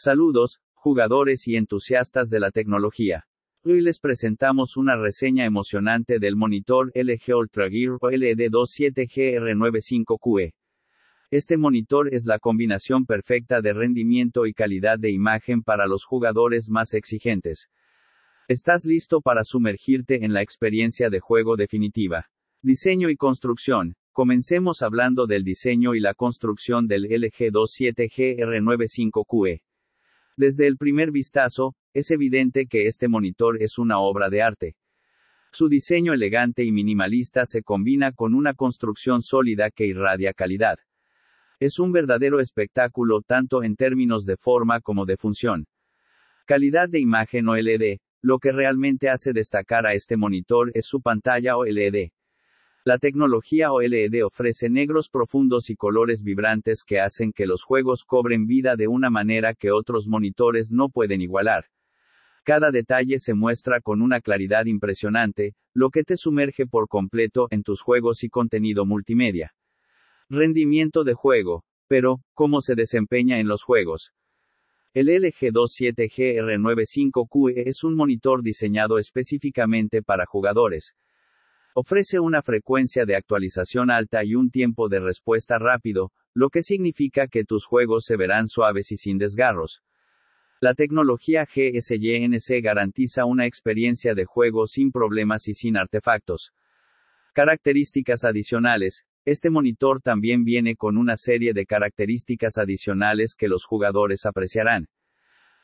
Saludos, jugadores y entusiastas de la tecnología. Hoy les presentamos una reseña emocionante del monitor LG UltraGear LD27GR95QE. Este monitor es la combinación perfecta de rendimiento y calidad de imagen para los jugadores más exigentes. Estás listo para sumergirte en la experiencia de juego definitiva. Diseño y construcción. Comencemos hablando del diseño y la construcción del LG27GR95QE. Desde el primer vistazo, es evidente que este monitor es una obra de arte. Su diseño elegante y minimalista se combina con una construcción sólida que irradia calidad. Es un verdadero espectáculo tanto en términos de forma como de función. Calidad de imagen OLED. Lo que realmente hace destacar a este monitor es su pantalla OLED. La tecnología OLED ofrece negros profundos y colores vibrantes que hacen que los juegos cobren vida de una manera que otros monitores no pueden igualar. Cada detalle se muestra con una claridad impresionante, lo que te sumerge por completo en tus juegos y contenido multimedia. Rendimiento de juego. Pero, ¿cómo se desempeña en los juegos? El LG27GR95QE e es un monitor diseñado específicamente para jugadores Ofrece una frecuencia de actualización alta y un tiempo de respuesta rápido, lo que significa que tus juegos se verán suaves y sin desgarros. La tecnología GSYNC garantiza una experiencia de juego sin problemas y sin artefactos. Características adicionales. Este monitor también viene con una serie de características adicionales que los jugadores apreciarán.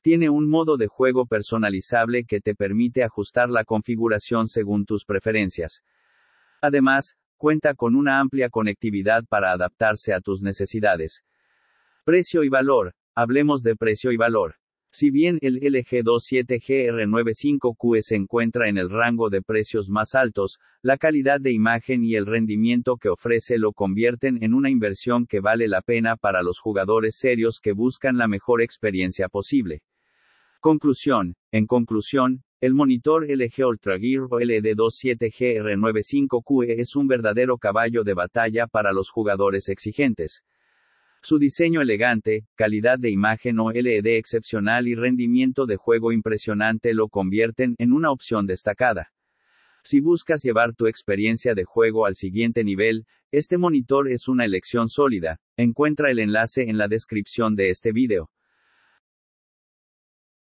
Tiene un modo de juego personalizable que te permite ajustar la configuración según tus preferencias. Además, cuenta con una amplia conectividad para adaptarse a tus necesidades. Precio y valor. Hablemos de precio y valor. Si bien el LG 27GR95Q se encuentra en el rango de precios más altos, la calidad de imagen y el rendimiento que ofrece lo convierten en una inversión que vale la pena para los jugadores serios que buscan la mejor experiencia posible. Conclusión. En conclusión, el monitor LG UltraGear o LD27GR95QE e es un verdadero caballo de batalla para los jugadores exigentes. Su diseño elegante, calidad de imagen OLED LED excepcional y rendimiento de juego impresionante lo convierten en una opción destacada. Si buscas llevar tu experiencia de juego al siguiente nivel, este monitor es una elección sólida. Encuentra el enlace en la descripción de este video.